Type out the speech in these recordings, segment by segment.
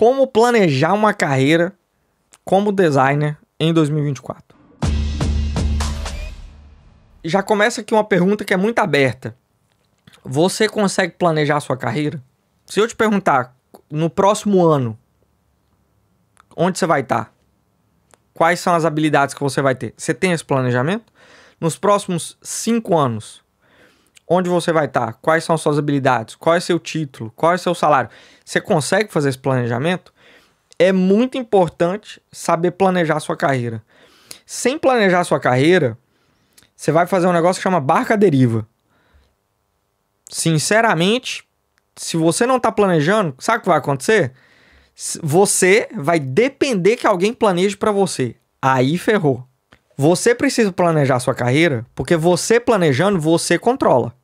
Como planejar uma carreira como designer em 2024? Já começa aqui uma pergunta que é muito aberta. Você consegue planejar a sua carreira? Se eu te perguntar no próximo ano, onde você vai estar? Quais são as habilidades que você vai ter? Você tem esse planejamento? Nos próximos cinco anos, onde você vai estar, tá, quais são suas habilidades, qual é seu título, qual é seu salário. Você consegue fazer esse planejamento? É muito importante saber planejar sua carreira. Sem planejar sua carreira, você vai fazer um negócio que chama barca deriva. Sinceramente, se você não está planejando, sabe o que vai acontecer? Você vai depender que alguém planeje para você. Aí ferrou. Você precisa planejar sua carreira, porque você planejando, você controla.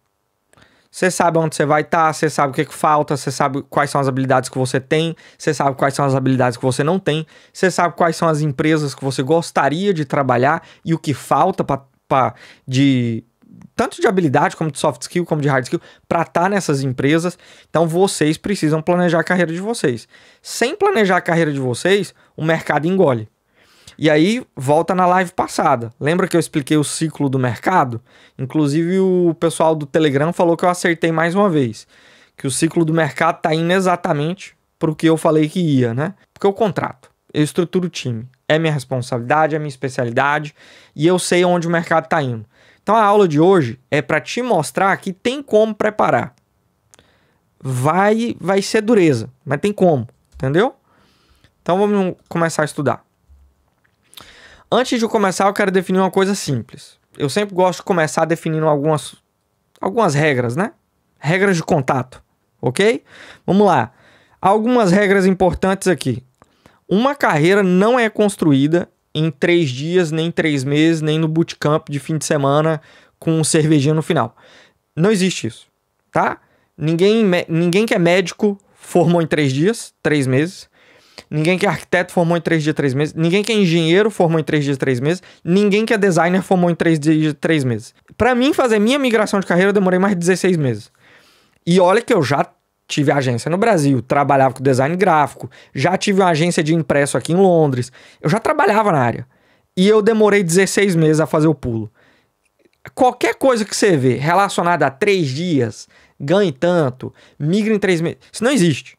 Você sabe onde você vai estar, tá, você sabe o que, que falta, você sabe quais são as habilidades que você tem, você sabe quais são as habilidades que você não tem, você sabe quais são as empresas que você gostaria de trabalhar e o que falta pra, pra, de tanto de habilidade como de soft skill, como de hard skill, para estar tá nessas empresas. Então vocês precisam planejar a carreira de vocês. Sem planejar a carreira de vocês, o mercado engole. E aí volta na live passada. Lembra que eu expliquei o ciclo do mercado? Inclusive o pessoal do Telegram falou que eu acertei mais uma vez, que o ciclo do mercado está indo exatamente para o que eu falei que ia, né? Porque eu contrato, eu estruturo o time, é minha responsabilidade, é minha especialidade e eu sei onde o mercado está indo. Então a aula de hoje é para te mostrar que tem como preparar. Vai vai ser dureza, mas tem como, entendeu? Então vamos começar a estudar. Antes de começar, eu quero definir uma coisa simples. Eu sempre gosto de começar definindo algumas, algumas regras, né? Regras de contato, ok? Vamos lá. Algumas regras importantes aqui. Uma carreira não é construída em três dias, nem três meses, nem no bootcamp de fim de semana com cervejinha no final. Não existe isso, tá? Ninguém, ninguém que é médico formou em três dias, três meses ninguém que é arquiteto formou em 3 dias, e 3 meses, ninguém que é engenheiro formou em 3 dias, e 3 meses, ninguém que é designer formou em 3 dias, e 3 meses. Para mim fazer minha migração de carreira eu demorei mais de 16 meses. E olha que eu já tive agência no Brasil, trabalhava com design gráfico, já tive uma agência de impresso aqui em Londres. Eu já trabalhava na área. E eu demorei 16 meses a fazer o pulo. Qualquer coisa que você vê relacionada a 3 dias, ganhe tanto, migre em 3 meses, isso não existe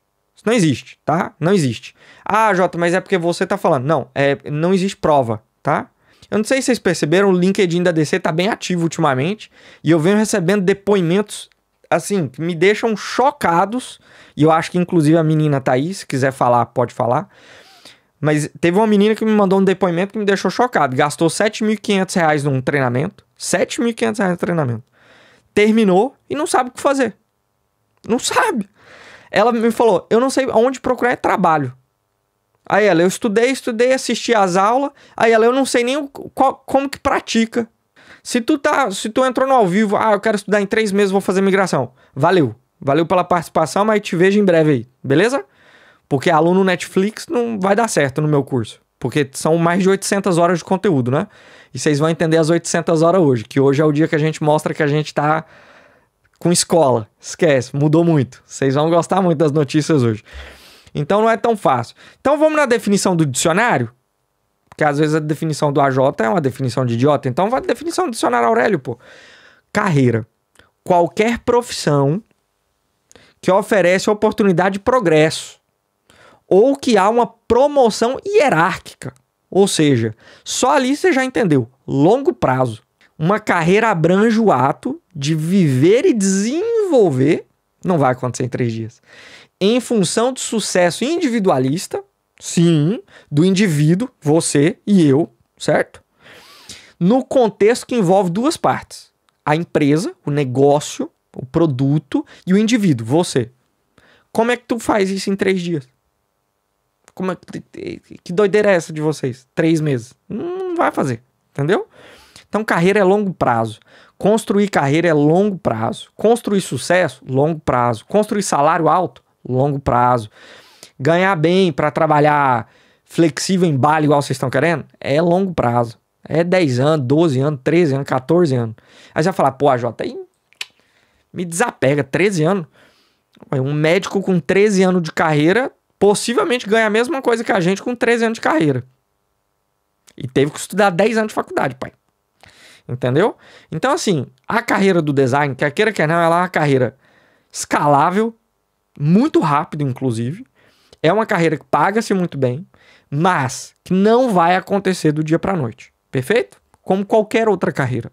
não existe, tá? Não existe. Ah, Jota, mas é porque você tá falando. Não, é, não existe prova, tá? Eu não sei se vocês perceberam, o LinkedIn da DC tá bem ativo ultimamente e eu venho recebendo depoimentos assim, que me deixam chocados. E eu acho que inclusive a menina tá aí, se quiser falar, pode falar. Mas teve uma menina que me mandou um depoimento que me deixou chocado. Gastou R$ reais num treinamento. R$ reais no treinamento. Terminou e não sabe o que fazer. Não sabe. Ela me falou: eu não sei onde procurar é trabalho. Aí ela, eu estudei, estudei, assisti às aulas. Aí ela, eu não sei nem qual, como que pratica. Se tu tá, se tu entrou no ao vivo, ah, eu quero estudar em três meses, vou fazer migração. Valeu, valeu pela participação, mas te vejo em breve aí, beleza? Porque aluno Netflix não vai dar certo no meu curso, porque são mais de 800 horas de conteúdo, né? E vocês vão entender as 800 horas hoje, que hoje é o dia que a gente mostra que a gente tá com escola. Esquece, mudou muito. Vocês vão gostar muito das notícias hoje. Então não é tão fácil. Então vamos na definição do dicionário? Porque às vezes a definição do AJ é uma definição de idiota. Então vai definição do dicionário Aurélio, pô. Carreira. Qualquer profissão que oferece oportunidade de progresso ou que há uma promoção hierárquica. Ou seja, só ali você já entendeu. Longo prazo. Uma carreira abrange o ato de viver e desenvolver, não vai acontecer em três dias, em função do sucesso individualista, sim, do indivíduo, você e eu, certo? No contexto que envolve duas partes: a empresa, o negócio, o produto e o indivíduo, você. Como é que tu faz isso em três dias? Como é que, que doideira é essa de vocês? Três meses? Não vai fazer, entendeu? Então, carreira é longo prazo. Construir carreira é longo prazo. Construir sucesso, longo prazo. Construir salário alto, longo prazo. Ganhar bem para trabalhar flexível em bala igual vocês estão querendo, é longo prazo. É 10 anos, 12 anos, 13 anos, 14 anos. Aí você vai falar, pô, Jota, aí me desapega, 13 anos. Um médico com 13 anos de carreira possivelmente ganha a mesma coisa que a gente com 13 anos de carreira. E teve que estudar 10 anos de faculdade, pai entendeu? Então, assim, a carreira do design, quer queira, quer não, ela é uma carreira escalável, muito rápido, inclusive. É uma carreira que paga-se muito bem, mas que não vai acontecer do dia para a noite, perfeito? Como qualquer outra carreira.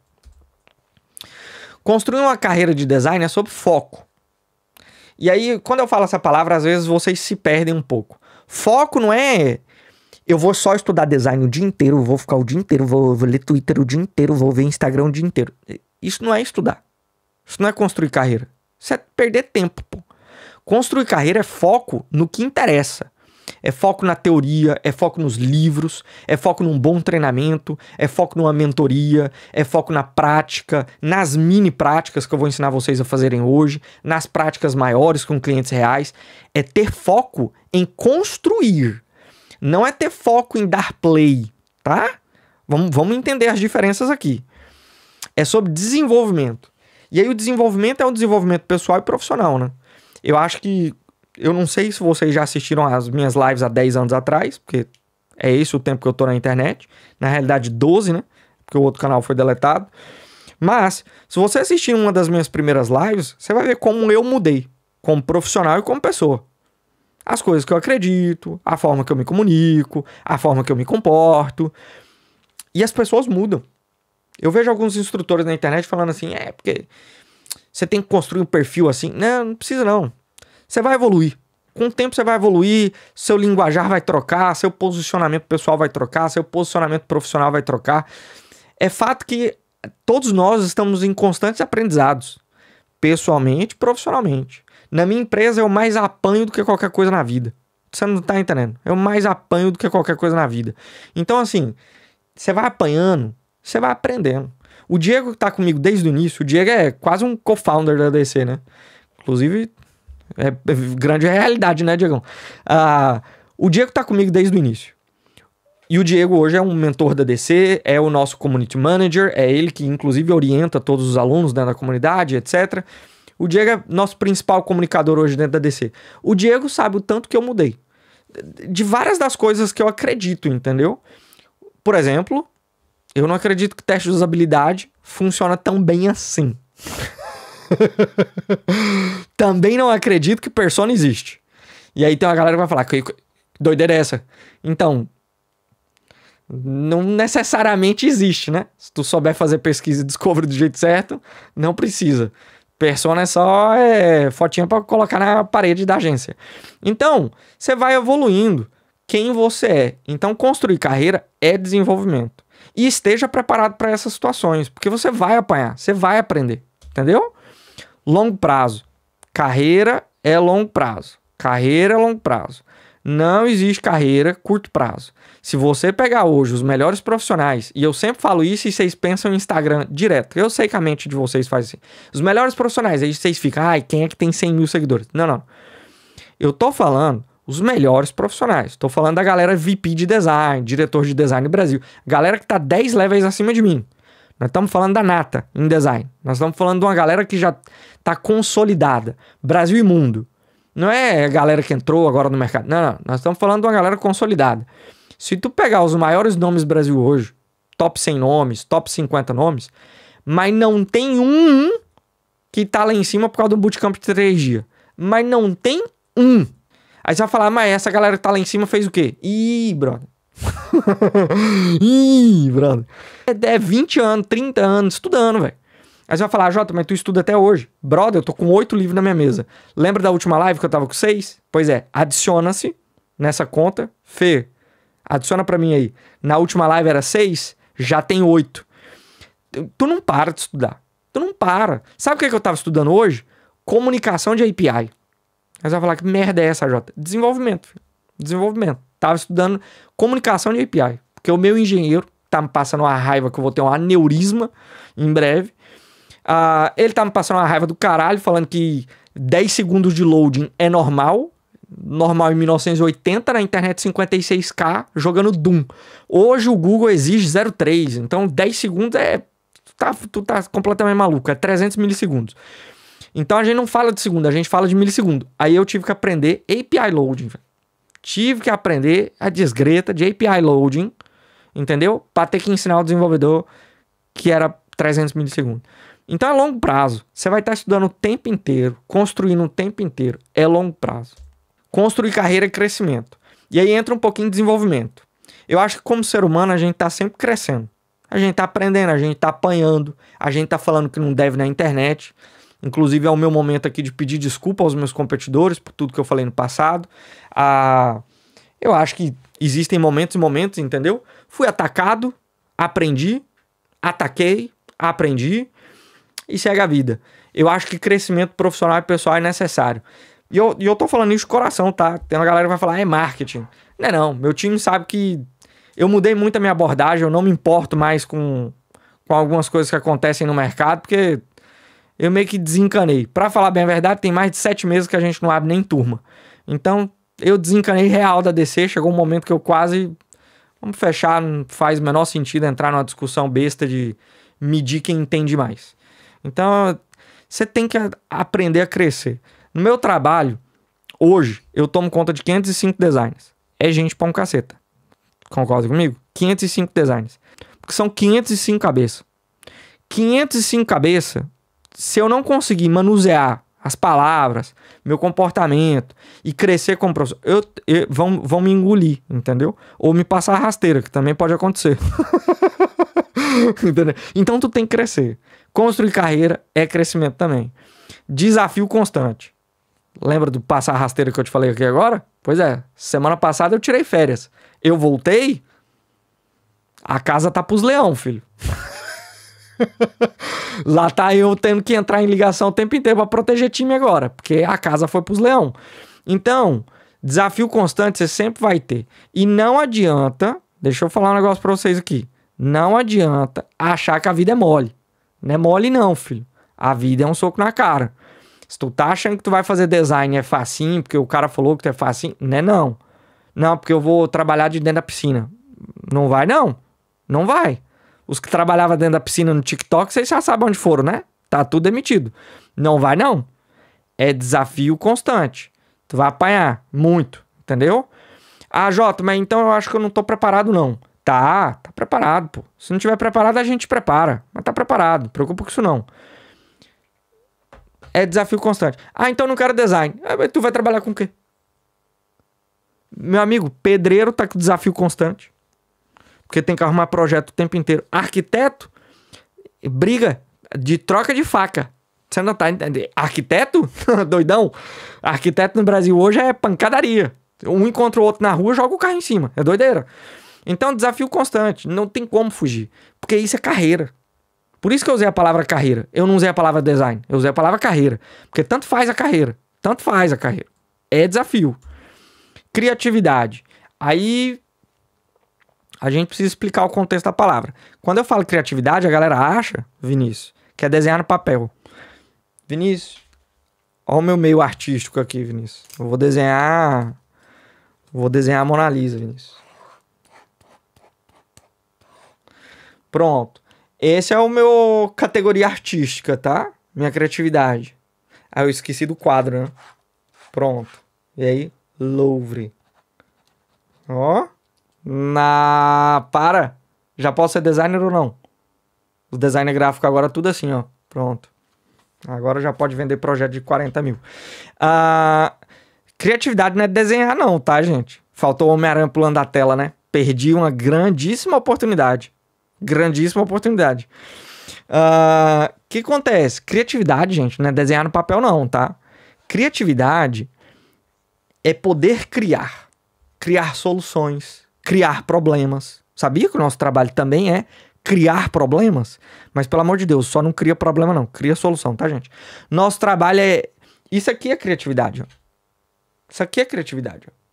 Construir uma carreira de design é sobre foco. E aí, quando eu falo essa palavra, às vezes vocês se perdem um pouco. Foco não é eu vou só estudar design o dia inteiro, vou ficar o dia inteiro, vou, vou ler Twitter o dia inteiro, vou ver Instagram o dia inteiro. Isso não é estudar. Isso não é construir carreira. Isso é perder tempo, pô. Construir carreira é foco no que interessa. É foco na teoria, é foco nos livros, é foco num bom treinamento, é foco numa mentoria, é foco na prática, nas mini práticas que eu vou ensinar vocês a fazerem hoje, nas práticas maiores com clientes reais. É ter foco em construir não é ter foco em dar play, tá? Vamos, vamos entender as diferenças aqui. É sobre desenvolvimento. E aí o desenvolvimento é um desenvolvimento pessoal e profissional, né? Eu acho que. Eu não sei se vocês já assistiram as minhas lives há 10 anos atrás, porque é esse o tempo que eu tô na internet. Na realidade, 12, né? Porque o outro canal foi deletado. Mas, se você assistir uma das minhas primeiras lives, você vai ver como eu mudei, como profissional e como pessoa as coisas que eu acredito, a forma que eu me comunico, a forma que eu me comporto. E as pessoas mudam. Eu vejo alguns instrutores na internet falando assim: é, porque você tem que construir um perfil assim. Não, não precisa não. Você vai evoluir. Com o tempo você vai evoluir, seu linguajar vai trocar, seu posicionamento pessoal vai trocar, seu posicionamento profissional vai trocar. É fato que todos nós estamos em constantes aprendizados, pessoalmente e profissionalmente. Na minha empresa eu mais apanho do que qualquer coisa na vida. Você não tá entendendo. Eu mais apanho do que qualquer coisa na vida. Então, assim, você vai apanhando, você vai aprendendo. O Diego que tá comigo desde o início, o Diego é quase um co-founder da DC, né? Inclusive, é, é grande realidade, né, Diegão? Ah, o Diego tá comigo desde o início. E o Diego hoje é um mentor da DC, é o nosso community manager, é ele que inclusive orienta todos os alunos dentro né, da comunidade, etc. O Diego é nosso principal comunicador hoje dentro da DC. O Diego sabe o tanto que eu mudei. De várias das coisas que eu acredito, entendeu? Por exemplo, eu não acredito que teste de usabilidade funciona tão bem assim. Também não acredito que persona existe. E aí tem uma galera que vai falar, que doideira é essa? Então, não necessariamente existe, né? Se tu souber fazer pesquisa e descobrir do jeito certo, não precisa. Persona é só é, fotinha para colocar na parede da agência. Então, você vai evoluindo quem você é. Então, construir carreira é desenvolvimento. E esteja preparado para essas situações, porque você vai apanhar, você vai aprender, entendeu? Longo prazo. Carreira é longo prazo. Carreira é longo prazo. Não existe carreira curto prazo. Se você pegar hoje os melhores profissionais, e eu sempre falo isso e vocês pensam em Instagram direto, eu sei que a mente de vocês faz assim. Os melhores profissionais, aí vocês ficam, ai, quem é que tem 100 mil seguidores? Não, não. Eu tô falando os melhores profissionais. Tô falando da galera VP de design, diretor de design no Brasil. Galera que tá 10 levels acima de mim. Nós estamos falando da nata em design. Nós estamos falando de uma galera que já tá consolidada. Brasil e mundo. Não é a galera que entrou agora no mercado. Não, não. Nós estamos falando de uma galera consolidada. Se tu pegar os maiores nomes do Brasil hoje, top 100 nomes, top 50 nomes, mas não tem um que tá lá em cima por causa do bootcamp de 3 dias. Mas não tem um. Aí você vai falar, mas essa galera que tá lá em cima fez o quê? Ih, brother. Ih, brother. É, é 20 anos, 30 anos estudando, velho. Aí você vai falar, Jota, mas tu estuda até hoje. Brother, eu tô com oito livros na minha mesa. Lembra da última live que eu tava com seis? Pois é, adiciona-se nessa conta. Fê, Adiciona para mim aí. Na última live era seis, já tem oito. Tu não para de estudar. Tu não para. Sabe o que, é que eu tava estudando hoje? Comunicação de API. Mas vai falar que merda é essa, Jota? Desenvolvimento. Filho. Desenvolvimento. Tava estudando comunicação de API. Porque o meu engenheiro tá me passando uma raiva que eu vou ter um aneurisma em breve. Uh, ele tá me passando uma raiva do caralho, falando que 10 segundos de loading é normal normal em 1980, na internet 56K, jogando Doom. Hoje o Google exige 0,3, então 10 segundos é. Tu tá, tu tá completamente maluco, é 300 milissegundos. Então a gente não fala de segundo, a gente fala de milissegundo. Aí eu tive que aprender API loading. Tive que aprender a desgreta de API loading, entendeu? Para ter que ensinar o desenvolvedor que era 300 milissegundos. Então é longo prazo. Você vai estar tá estudando o tempo inteiro, construindo o tempo inteiro. É longo prazo construir carreira e crescimento. E aí entra um pouquinho de desenvolvimento. Eu acho que como ser humano a gente está sempre crescendo. A gente está aprendendo, a gente está apanhando, a gente está falando que não deve na internet. Inclusive é o meu momento aqui de pedir desculpa aos meus competidores por tudo que eu falei no passado. Ah, eu acho que existem momentos e momentos, entendeu? Fui atacado, aprendi, ataquei, aprendi e segue a vida. Eu acho que crescimento profissional e pessoal é necessário. E eu, e eu tô falando isso de coração, tá? Tem uma galera que vai falar, ah, é marketing. Não é não. Meu time sabe que eu mudei muito a minha abordagem, eu não me importo mais com, com algumas coisas que acontecem no mercado, porque eu meio que desencanei. Para falar bem a verdade, tem mais de sete meses que a gente não abre nem turma. Então, eu desencanei real da DC, chegou um momento que eu quase. Vamos fechar, não faz o menor sentido entrar numa discussão besta de medir quem entende mais. Então, você tem que aprender a crescer. No meu trabalho, hoje, eu tomo conta de 505 designs. É gente pra um caceta. Concorda comigo? 505 designs. Porque são 505 cabeças. 505 cabeças, se eu não conseguir manusear as palavras, meu comportamento e crescer como professor, eu, eu, vão, vão me engolir, entendeu? Ou me passar rasteira, que também pode acontecer. entendeu? Então tu tem que crescer. Construir carreira é crescimento também. Desafio constante. Lembra do passar rasteira que eu te falei aqui agora? Pois é, semana passada eu tirei férias. Eu voltei, a casa tá pros leão, filho. Lá tá eu tendo que entrar em ligação o tempo inteiro pra proteger time agora, porque a casa foi pros leão. Então, desafio constante você sempre vai ter. E não adianta, deixa eu falar um negócio pra vocês aqui. Não adianta achar que a vida é mole. Não é mole não, filho. A vida é um soco na cara. Se tu tá achando que tu vai fazer design é facinho, porque o cara falou que tu é facinho, né não. Não, porque eu vou trabalhar de dentro da piscina. Não vai não. Não vai. Os que trabalhavam dentro da piscina no TikTok, vocês já sabem onde foram, né? Tá tudo demitido. Não vai não. É desafio constante. Tu vai apanhar muito, entendeu? Ah, Jota, mas então eu acho que eu não tô preparado não. Tá, tá preparado, pô. Se não tiver preparado, a gente prepara. Mas tá preparado, preocupa com isso não. É desafio constante. Ah, então não quero design. Ah, tu vai trabalhar com o quê? Meu amigo, pedreiro tá com desafio constante. Porque tem que arrumar projeto o tempo inteiro. Arquiteto, briga de troca de faca. Você não tá entendendo. Arquiteto? Doidão? Arquiteto no Brasil hoje é pancadaria. Um encontra o outro na rua, joga o carro em cima. É doideira. Então, desafio constante. Não tem como fugir. Porque isso é carreira. Por isso que eu usei a palavra carreira. Eu não usei a palavra design, eu usei a palavra carreira. Porque tanto faz a carreira, tanto faz a carreira. É desafio. Criatividade. Aí a gente precisa explicar o contexto da palavra. Quando eu falo criatividade, a galera acha, Vinícius, que é desenhar no papel. Vinícius, olha o meu meio artístico aqui, Vinícius. Eu vou desenhar. Vou desenhar a Mona Lisa, Vinícius. Pronto. Esse é o meu categoria artística, tá? Minha criatividade. Ah, eu esqueci do quadro, né? Pronto. E aí, Louvre. Ó. Na. Para. Já posso ser designer ou não? O design gráfico agora é tudo assim, ó. Pronto. Agora já pode vender projeto de 40 mil. Ah, criatividade não é desenhar, não, tá, gente? Faltou o Homem-Aranha pulando a tela, né? Perdi uma grandíssima oportunidade grandíssima oportunidade. O uh, ah, que acontece? Criatividade, gente, não é desenhar no papel, não, tá? Criatividade é poder criar, criar soluções, criar problemas. Sabia que o nosso trabalho também é criar problemas? Mas pelo amor de Deus, só não cria problema, não. Cria solução, tá, gente? Nosso trabalho é. Isso aqui é criatividade. Ó. Isso aqui é criatividade. Ó.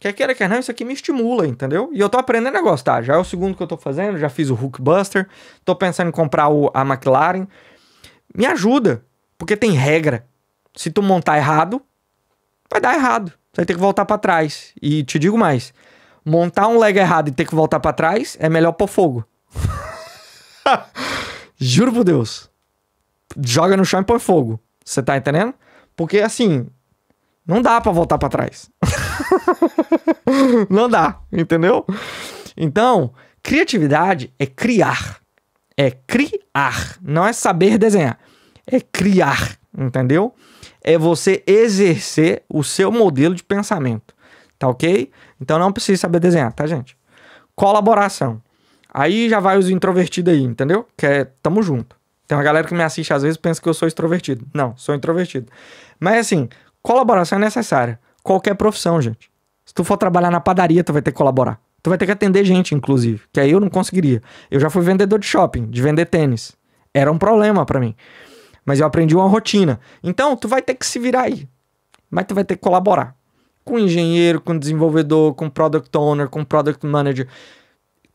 Quer queira, quer não, isso aqui me estimula, entendeu? E eu tô aprendendo a gostar. Tá? Já é o segundo que eu tô fazendo, já fiz o hookbuster tô pensando em comprar o, a McLaren. Me ajuda, porque tem regra. Se tu montar errado, vai dar errado. Você vai ter que voltar para trás. E te digo mais, montar um leg errado e ter que voltar para trás é melhor pôr fogo. Juro por Deus. Joga no chão e põe fogo. Você tá entendendo? Porque assim, não dá para voltar para trás. não dá, entendeu? Então, criatividade é criar. É criar, não é saber desenhar. É criar, entendeu? É você exercer o seu modelo de pensamento, tá ok? Então não precisa saber desenhar, tá, gente? Colaboração. Aí já vai os introvertidos aí, entendeu? Que é tamo junto. Tem uma galera que me assiste às vezes pensa que eu sou extrovertido. Não, sou introvertido. Mas assim, Colaboração é necessária. Qualquer profissão, gente. Se tu for trabalhar na padaria, tu vai ter que colaborar. Tu vai ter que atender gente, inclusive, que aí eu não conseguiria. Eu já fui vendedor de shopping, de vender tênis. Era um problema para mim. Mas eu aprendi uma rotina. Então, tu vai ter que se virar aí. Mas tu vai ter que colaborar. Com engenheiro, com desenvolvedor, com product owner, com product manager.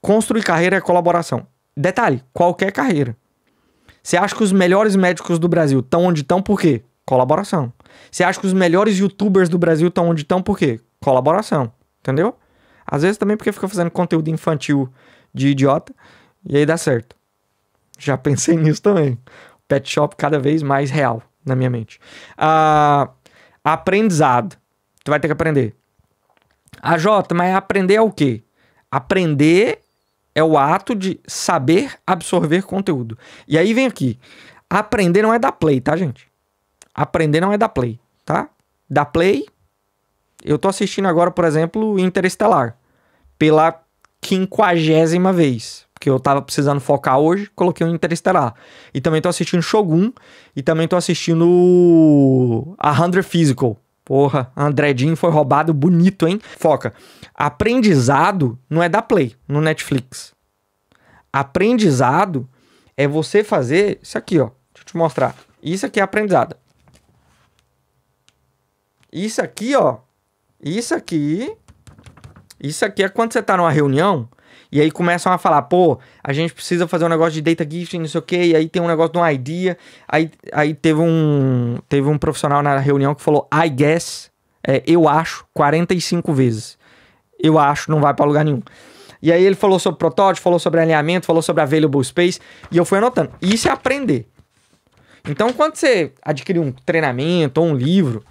Construir carreira é colaboração. Detalhe, qualquer carreira. Você acha que os melhores médicos do Brasil estão onde estão por quê? Colaboração. Você acha que os melhores youtubers do Brasil estão onde estão por quê? Colaboração. Entendeu? Às vezes também porque fica fazendo conteúdo infantil de idiota e aí dá certo. Já pensei nisso também. Pet shop cada vez mais real na minha mente. Ah, aprendizado. Tu vai ter que aprender. A Jota, mas aprender é o quê? Aprender é o ato de saber absorver conteúdo. E aí vem aqui. Aprender não é dar play, tá, gente? Aprender não é dar play, tá? Dá play, eu tô assistindo agora, por exemplo, Interestelar, pela quinquagésima vez, porque eu tava precisando focar hoje, coloquei o um Interestelar. E também tô assistindo Shogun, e também tô assistindo A Hundred Physical, Porra, Andredinho foi roubado bonito, hein? Foca. Aprendizado não é dar play no Netflix. Aprendizado é você fazer isso aqui, ó. Deixa eu te mostrar. Isso aqui é aprendizado. Isso aqui, ó. Isso aqui. Isso aqui é quando você tá numa reunião e aí começam a falar, pô, a gente precisa fazer um negócio de data gifting, não sei o quê, e aí tem um negócio de um idea. Aí, aí teve, um, teve um profissional na reunião que falou, I guess, é, eu acho, 45 vezes. Eu acho, não vai para lugar nenhum. E aí ele falou sobre protótipo, falou sobre alinhamento, falou sobre available space, e eu fui anotando. Isso é aprender. Então, quando você adquirir um treinamento ou um livro,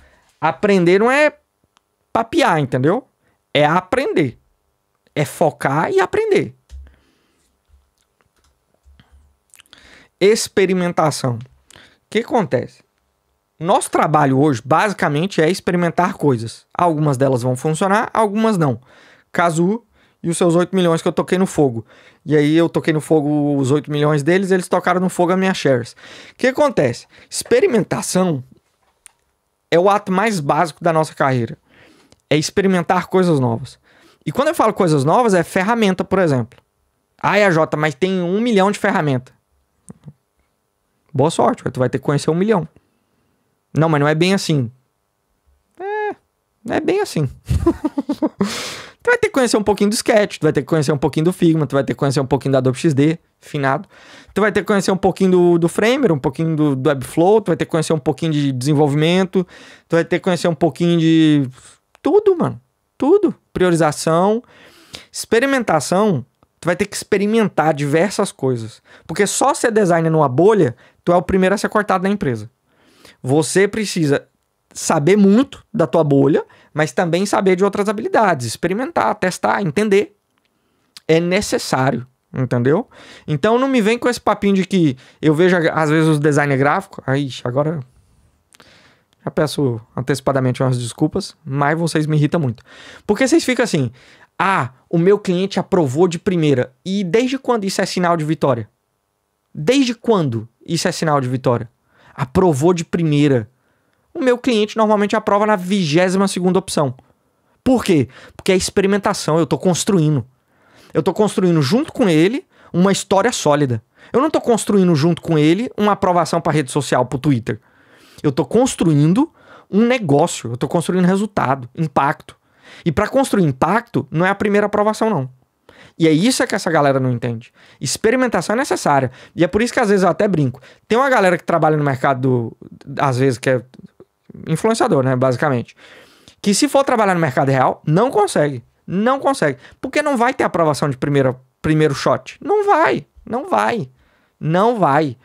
Aprender não é papiar, entendeu? É aprender. É focar e aprender. Experimentação. O que acontece? Nosso trabalho hoje, basicamente, é experimentar coisas. Algumas delas vão funcionar, algumas não. Caso e os seus 8 milhões que eu toquei no fogo. E aí eu toquei no fogo os 8 milhões deles, eles tocaram no fogo a minha shares. O que acontece? Experimentação é o ato mais básico da nossa carreira. É experimentar coisas novas. E quando eu falo coisas novas, é ferramenta, por exemplo. Ah, AJ, mas tem um milhão de ferramenta. Boa sorte, tu vai ter que conhecer um milhão. Não, mas não é bem assim. É bem assim. tu vai ter que conhecer um pouquinho do Sketch, tu vai ter que conhecer um pouquinho do Figma, tu vai ter que conhecer um pouquinho da Adobe XD, finado. Tu vai ter que conhecer um pouquinho do, do Framer, um pouquinho do, do Webflow, tu vai ter que conhecer um pouquinho de desenvolvimento, tu vai ter que conhecer um pouquinho de... Tudo, mano. Tudo. Priorização. Experimentação, tu vai ter que experimentar diversas coisas. Porque só ser designer numa bolha, tu é o primeiro a ser cortado da empresa. Você precisa saber muito da tua bolha, mas também saber de outras habilidades, experimentar, testar, entender. É necessário, entendeu? Então não me vem com esse papinho de que eu vejo às vezes os design gráfico, aí ah, agora já peço antecipadamente umas desculpas, mas vocês me irritam muito. Porque vocês ficam assim: "Ah, o meu cliente aprovou de primeira". E desde quando isso é sinal de vitória? Desde quando isso é sinal de vitória? Aprovou de primeira o meu cliente normalmente aprova na 22 segunda opção. Por quê? Porque é experimentação, eu estou construindo. Eu estou construindo junto com ele uma história sólida. Eu não estou construindo junto com ele uma aprovação para rede social, para o Twitter. Eu estou construindo um negócio, eu estou construindo resultado, impacto. E para construir impacto, não é a primeira aprovação, não. E é isso é que essa galera não entende. Experimentação é necessária. E é por isso que às vezes eu até brinco. Tem uma galera que trabalha no mercado, do, às vezes, que é influenciador, né, basicamente, que se for trabalhar no mercado real, não consegue. Não consegue. Porque não vai ter aprovação de primeira, primeiro shot. Não vai. Não vai. Não vai.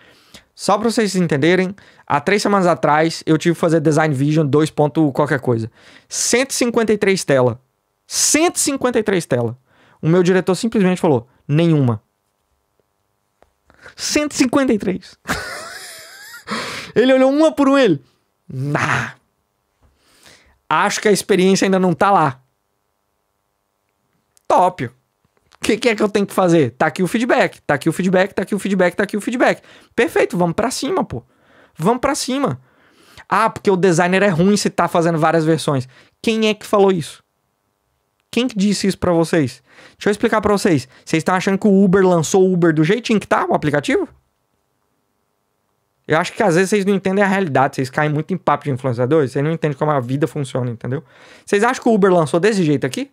Só para vocês entenderem, há três semanas atrás eu tive que fazer Design Vision 2. qualquer coisa. 153 tela. 153 tela. O meu diretor simplesmente falou: nenhuma. 153. ele olhou uma por um ele. Nah. Acho que a experiência ainda não tá lá. Top. O que, que é que eu tenho que fazer? Tá aqui o feedback, tá aqui o feedback, tá aqui o feedback, tá aqui o feedback. Perfeito, vamos para cima, pô. Vamos para cima. Ah, porque o designer é ruim se tá fazendo várias versões. Quem é que falou isso? Quem que disse isso para vocês? Deixa eu explicar para vocês. Vocês estão achando que o Uber lançou o Uber do jeitinho que tá, o aplicativo? Eu acho que às vezes vocês não entendem a realidade, vocês caem muito em papo de influenciadores, vocês não entendem como a vida funciona, entendeu? Vocês acham que o Uber lançou desse jeito aqui?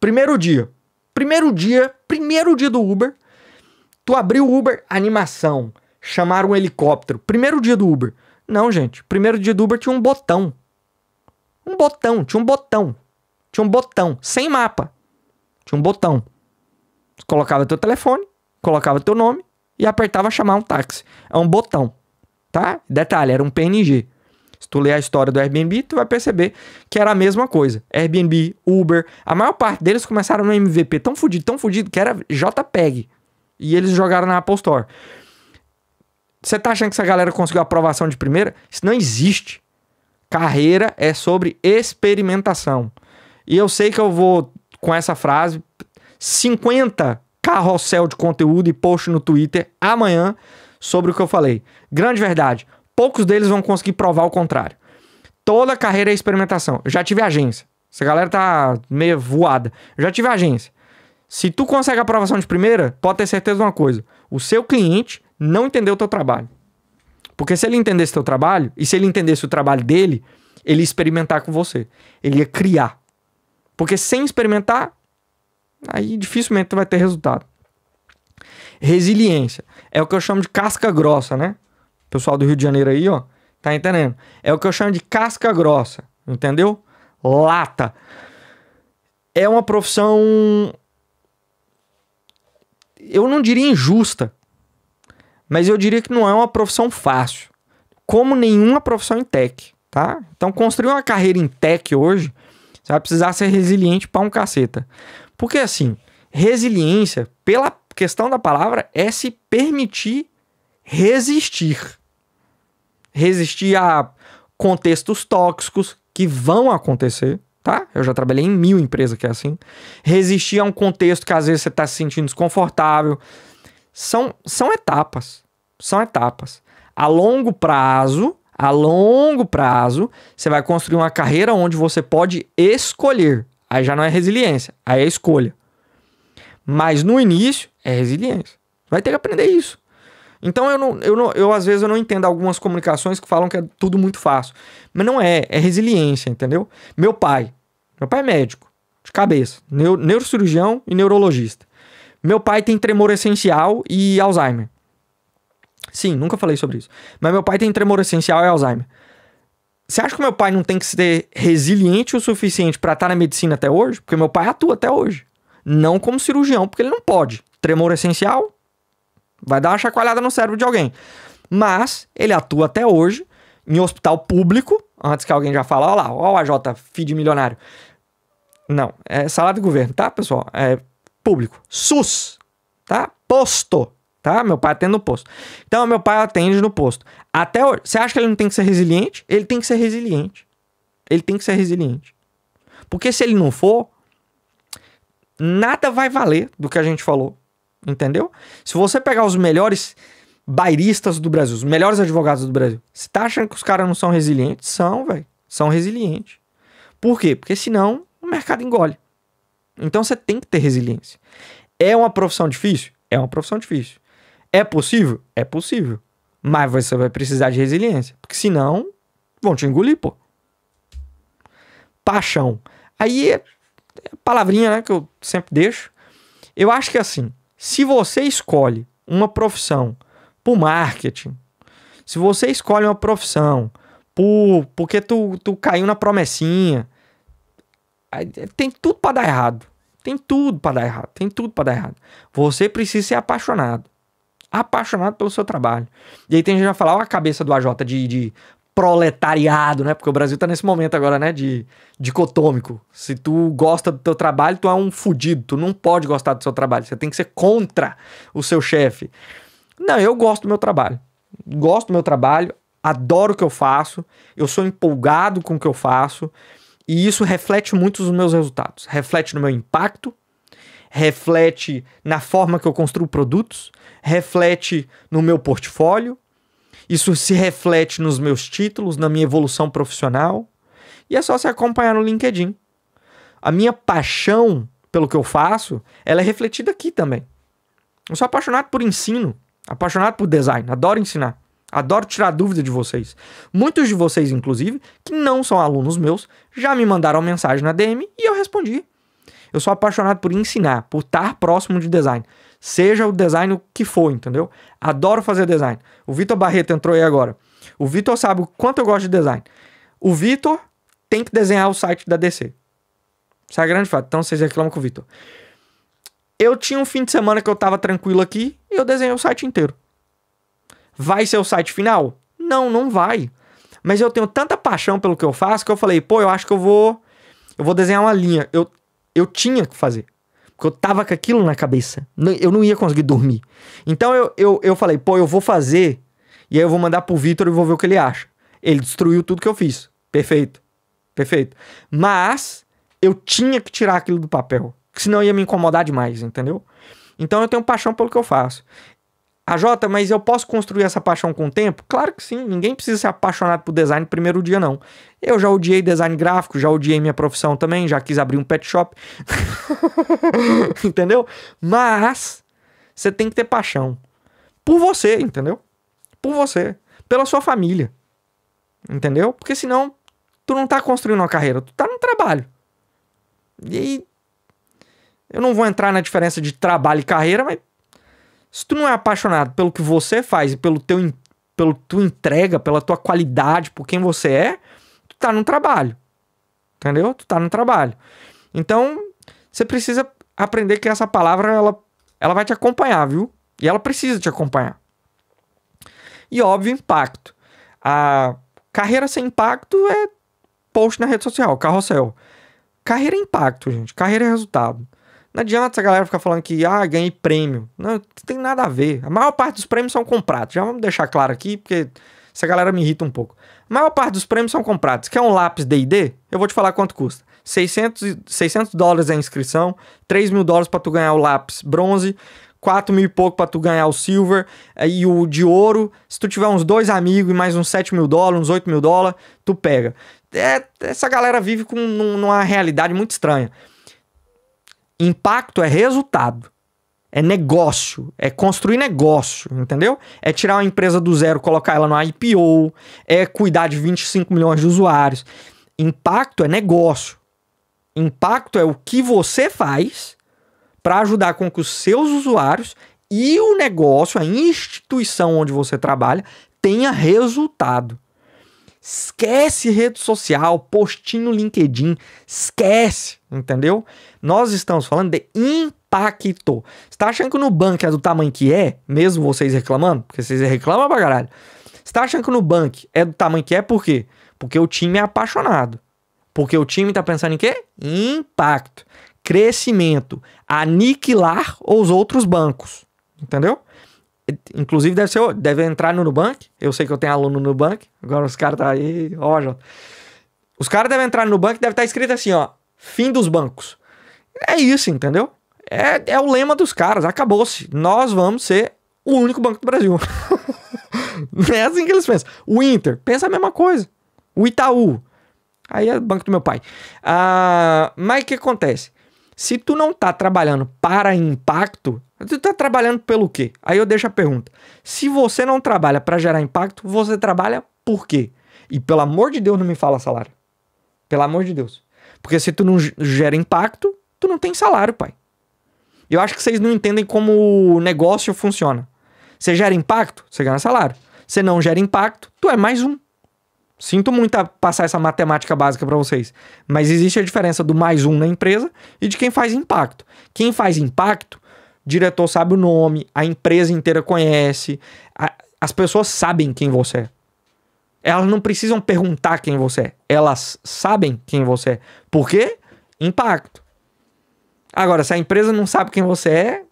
Primeiro dia. Primeiro dia, primeiro dia do Uber. Tu abriu o Uber, animação. Chamaram um helicóptero. Primeiro dia do Uber. Não, gente. Primeiro dia do Uber tinha um botão. Um botão, tinha um botão. Tinha um botão, sem mapa. Tinha um botão. Colocava teu telefone, colocava teu nome, e apertava chamar um táxi. É um botão, tá? Detalhe, era um PNG. Se tu ler a história do Airbnb, tu vai perceber que era a mesma coisa. Airbnb, Uber, a maior parte deles começaram no MVP tão fudido, tão fudido, que era JPEG. E eles jogaram na Apple Store. Você tá achando que essa galera conseguiu aprovação de primeira? Isso não existe. Carreira é sobre experimentação. E eu sei que eu vou, com essa frase, 50 carrossel de conteúdo e post no Twitter amanhã sobre o que eu falei. Grande verdade, poucos deles vão conseguir provar o contrário. Toda carreira é experimentação. Eu já tive agência. Essa galera tá meio voada. Eu já tive agência. Se tu consegue aprovação de primeira, pode ter certeza de uma coisa. O seu cliente não entendeu o teu trabalho. Porque se ele entendesse o teu trabalho, e se ele entendesse o trabalho dele, ele ia experimentar com você. Ele ia criar. Porque sem experimentar, aí dificilmente vai ter resultado. Resiliência. É o que eu chamo de casca grossa, né? pessoal do Rio de Janeiro aí, ó, tá entendendo? É o que eu chamo de casca grossa, entendeu? Lata. É uma profissão. Eu não diria injusta, mas eu diria que não é uma profissão fácil, como nenhuma profissão em tech, tá? Então, construir uma carreira em tech hoje, você vai precisar ser resiliente para um caceta. Porque assim, resiliência, pela questão da palavra, é se permitir resistir. Resistir a contextos tóxicos que vão acontecer, tá? Eu já trabalhei em mil empresas que é assim. Resistir a um contexto que às vezes você está se sentindo desconfortável. São, são etapas. São etapas. A longo prazo, a longo prazo, você vai construir uma carreira onde você pode escolher Aí já não é resiliência, aí é escolha. Mas no início é resiliência. Vai ter que aprender isso. Então eu não, eu não, eu às vezes eu não entendo algumas comunicações que falam que é tudo muito fácil, mas não é, é resiliência, entendeu? Meu pai, meu pai é médico, de cabeça, neurocirurgião e neurologista. Meu pai tem tremor essencial e Alzheimer. Sim, nunca falei sobre isso. Mas meu pai tem tremor essencial e Alzheimer. Você acha que meu pai não tem que ser resiliente o suficiente para estar tá na medicina até hoje? Porque meu pai atua até hoje. Não como cirurgião, porque ele não pode. Tremor essencial vai dar uma chacoalhada no cérebro de alguém. Mas ele atua até hoje em hospital público, antes que alguém já fale, ó lá, ó o AJ, filho de milionário. Não, é salário do governo, tá, pessoal? É público. SUS, tá? Posto tá? Meu pai atende no posto. Então, meu pai atende no posto. Até hoje, você acha que ele não tem que ser resiliente? Ele tem que ser resiliente. Ele tem que ser resiliente. Porque se ele não for, nada vai valer do que a gente falou, entendeu? Se você pegar os melhores bairistas do Brasil, os melhores advogados do Brasil, você tá achando que os caras não são resilientes? São, velho. São resilientes. Por quê? Porque senão o mercado engole. Então você tem que ter resiliência. É uma profissão difícil? É uma profissão difícil. É possível? É possível. Mas você vai precisar de resiliência. Porque senão, vão te engolir, pô. Paixão. Aí é, é palavrinha né, que eu sempre deixo. Eu acho que assim, se você escolhe uma profissão por marketing, se você escolhe uma profissão por, porque tu, tu caiu na promessinha, tem tudo para dar errado. Tem tudo para dar errado. Tem tudo para dar errado. Você precisa ser apaixonado apaixonado pelo seu trabalho. E aí tem gente que vai falar, olha a cabeça do AJ de, de proletariado, né? Porque o Brasil tá nesse momento agora, né? De dicotômico. Se tu gosta do teu trabalho, tu é um fudido. Tu não pode gostar do seu trabalho. Você tem que ser contra o seu chefe. Não, eu gosto do meu trabalho. Gosto do meu trabalho, adoro o que eu faço, eu sou empolgado com o que eu faço. E isso reflete muito os meus resultados. Reflete no meu impacto, reflete na forma que eu construo produtos, reflete no meu portfólio, isso se reflete nos meus títulos, na minha evolução profissional. E é só se acompanhar no LinkedIn. A minha paixão pelo que eu faço, ela é refletida aqui também. Eu sou apaixonado por ensino, apaixonado por design, adoro ensinar. Adoro tirar dúvida de vocês. Muitos de vocês, inclusive, que não são alunos meus, já me mandaram mensagem na DM e eu respondi. Eu sou apaixonado por ensinar, por estar próximo de design. Seja o design o que for, entendeu? Adoro fazer design. O Vitor Barreto entrou aí agora. O Vitor sabe o quanto eu gosto de design. O Vitor tem que desenhar o site da DC. Isso é grande fato. Então vocês reclamam com o Vitor. Eu tinha um fim de semana que eu tava tranquilo aqui e eu desenhei o site inteiro. Vai ser o site final? Não, não vai. Mas eu tenho tanta paixão pelo que eu faço que eu falei, pô, eu acho que eu vou eu vou desenhar uma linha. Eu eu tinha que fazer. Porque eu tava com aquilo na cabeça. Eu não ia conseguir dormir. Então eu, eu, eu falei, pô, eu vou fazer. E aí eu vou mandar pro Vitor e vou ver o que ele acha. Ele destruiu tudo que eu fiz. Perfeito. Perfeito. Mas eu tinha que tirar aquilo do papel. Que senão ia me incomodar demais, entendeu? Então eu tenho paixão pelo que eu faço. A Jota, mas eu posso construir essa paixão com o tempo? Claro que sim. Ninguém precisa ser apaixonado por design no primeiro dia, não. Eu já odiei design gráfico, já odiei minha profissão também, já quis abrir um pet shop. entendeu? Mas você tem que ter paixão. Por você, entendeu? Por você. Pela sua família. Entendeu? Porque senão tu não tá construindo uma carreira, tu tá num trabalho. E aí. Eu não vou entrar na diferença de trabalho e carreira, mas se tu não é apaixonado pelo que você faz e pelo teu pelo tua entrega, pela tua qualidade, por quem você é, tá no trabalho. Entendeu? Tu tá no trabalho. Então, você precisa aprender que essa palavra ela, ela vai te acompanhar, viu? E ela precisa te acompanhar. E óbvio, impacto. A carreira sem impacto é post na rede social, carrossel. Carreira é impacto, gente. Carreira é resultado. Não adianta essa galera ficar falando que, ah, ganhei prêmio. Não, não tem nada a ver. A maior parte dos prêmios são comprados. Já vamos deixar claro aqui, porque essa galera me irrita um pouco. A maior parte dos prêmios são comprados. Quer um lápis D&D? Eu vou te falar quanto custa. 600, 600 dólares a inscrição, 3 mil dólares para tu ganhar o lápis bronze, 4 mil e pouco para tu ganhar o silver é, e o de ouro. Se tu tiver uns dois amigos e mais uns 7 mil dólares, uns 8 mil dólares, tu pega. É, essa galera vive com numa realidade muito estranha. Impacto é resultado é negócio, é construir negócio, entendeu? É tirar uma empresa do zero, colocar ela no IPO, é cuidar de 25 milhões de usuários. Impacto é negócio. Impacto é o que você faz para ajudar com que os seus usuários e o negócio, a instituição onde você trabalha, tenha resultado. Esquece rede social, postinho LinkedIn, esquece, entendeu? Nós estamos falando de Impacto. Você tá achando que o Nubank é do tamanho que é, mesmo vocês reclamando? Porque vocês reclamam pra caralho. Você tá achando que o Nubank é do tamanho que é por quê? Porque o time é apaixonado. Porque o time tá pensando em quê? Impacto, crescimento, aniquilar os outros bancos. Entendeu? Inclusive deve, ser, deve entrar no Nubank. Eu sei que eu tenho aluno no Nubank. Agora os caras tá aí, ó, Jota. Os caras devem entrar no Nubank e deve estar tá escrito assim, ó. Fim dos bancos. É isso, entendeu? É, é o lema dos caras, acabou-se. Nós vamos ser o único banco do Brasil. é assim que eles pensam. O Inter, pensa a mesma coisa. O Itaú. Aí é banco do meu pai. Ah, mas o que acontece? Se tu não tá trabalhando para impacto, tu tá trabalhando pelo quê? Aí eu deixo a pergunta. Se você não trabalha para gerar impacto, você trabalha por quê? E pelo amor de Deus, não me fala salário. Pelo amor de Deus. Porque se tu não gera impacto, tu não tem salário, pai. Eu acho que vocês não entendem como o negócio funciona. Você gera impacto, você ganha salário. Você não gera impacto, tu é mais um. Sinto muito a passar essa matemática básica para vocês, mas existe a diferença do mais um na empresa e de quem faz impacto. Quem faz impacto, diretor sabe o nome, a empresa inteira conhece, a, as pessoas sabem quem você é. Elas não precisam perguntar quem você é, elas sabem quem você é. Por quê? Impacto. Agora, se a empresa não sabe quem você é,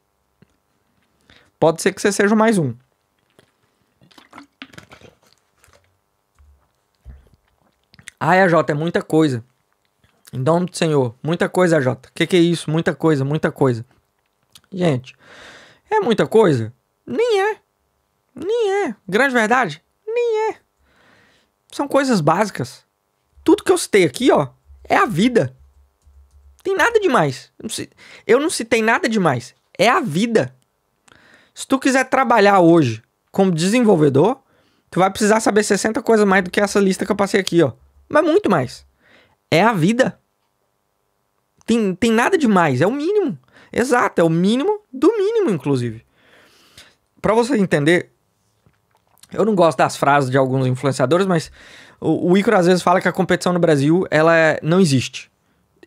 pode ser que você seja mais um. Ai, ah, é, AJ, é muita coisa. Em nome do Senhor, muita coisa, AJ. O que, que é isso? Muita coisa, muita coisa. Gente, é muita coisa? Nem é. Nem é. Grande verdade? Nem é. São coisas básicas. Tudo que eu citei aqui, ó, é a vida. Tem nada demais. Eu não citei nada demais. É a vida. Se tu quiser trabalhar hoje como desenvolvedor, tu vai precisar saber 60 coisas mais do que essa lista que eu passei aqui, ó. Mas muito mais. É a vida. Tem, tem nada demais, é o mínimo. Exato, é o mínimo do mínimo, inclusive. Para você entender, eu não gosto das frases de alguns influenciadores, mas o, o Icaro às vezes fala que a competição no Brasil ela é, não existe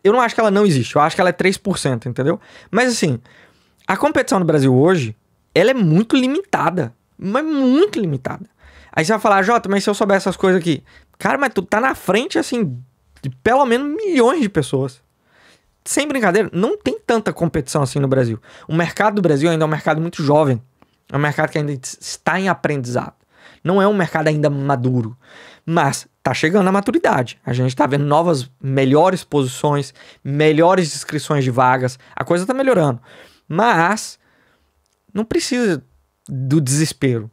eu não acho que ela não existe, eu acho que ela é 3%, entendeu? Mas assim, a competição no Brasil hoje, ela é muito limitada. Mas muito limitada. Aí você vai falar, Jota, mas se eu souber essas coisas aqui. Cara, mas tu tá na frente, assim, de pelo menos milhões de pessoas. Sem brincadeira, não tem tanta competição assim no Brasil. O mercado do Brasil ainda é um mercado muito jovem. É um mercado que ainda está em aprendizado. Não é um mercado ainda maduro. Mas tá chegando à maturidade. A gente tá vendo novas, melhores posições, melhores descrições de vagas. A coisa tá melhorando. Mas não precisa do desespero.